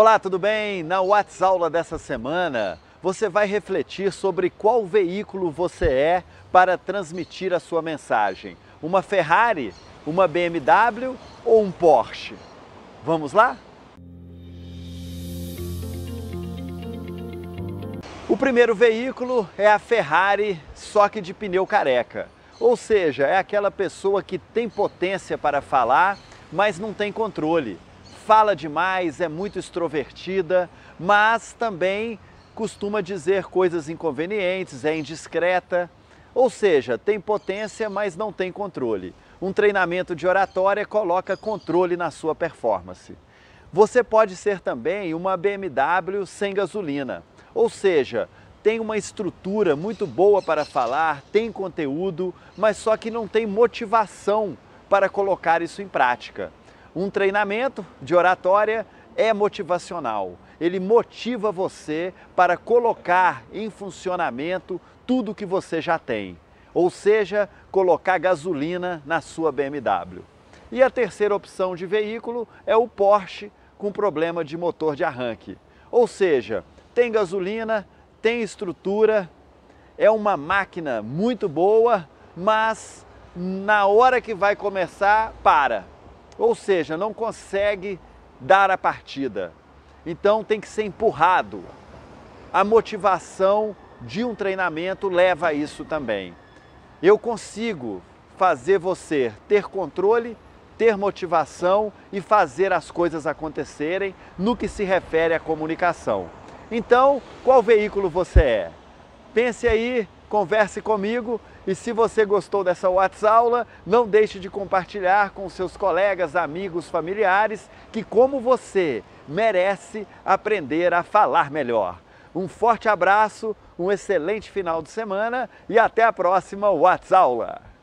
Olá, tudo bem? Na WhatsApp Aula dessa semana, você vai refletir sobre qual veículo você é para transmitir a sua mensagem. Uma Ferrari, uma BMW ou um Porsche? Vamos lá? O primeiro veículo é a Ferrari, só que de pneu careca. Ou seja, é aquela pessoa que tem potência para falar, mas não tem controle fala demais, é muito extrovertida, mas também costuma dizer coisas inconvenientes, é indiscreta. Ou seja, tem potência, mas não tem controle. Um treinamento de oratória coloca controle na sua performance. Você pode ser também uma BMW sem gasolina, ou seja, tem uma estrutura muito boa para falar, tem conteúdo, mas só que não tem motivação para colocar isso em prática. Um treinamento de oratória é motivacional. Ele motiva você para colocar em funcionamento tudo que você já tem, ou seja, colocar gasolina na sua BMW. E a terceira opção de veículo é o Porsche com problema de motor de arranque. Ou seja, tem gasolina, tem estrutura, é uma máquina muito boa, mas na hora que vai começar, para ou seja, não consegue dar a partida. Então tem que ser empurrado. A motivação de um treinamento leva a isso também. Eu consigo fazer você ter controle, ter motivação e fazer as coisas acontecerem no que se refere à comunicação. Então, qual veículo você é? Pense aí, converse comigo e se você gostou dessa WhatsApp, não deixe de compartilhar com seus colegas, amigos, familiares que, como você, merece aprender a falar melhor. Um forte abraço, um excelente final de semana e até a próxima WhatsApp.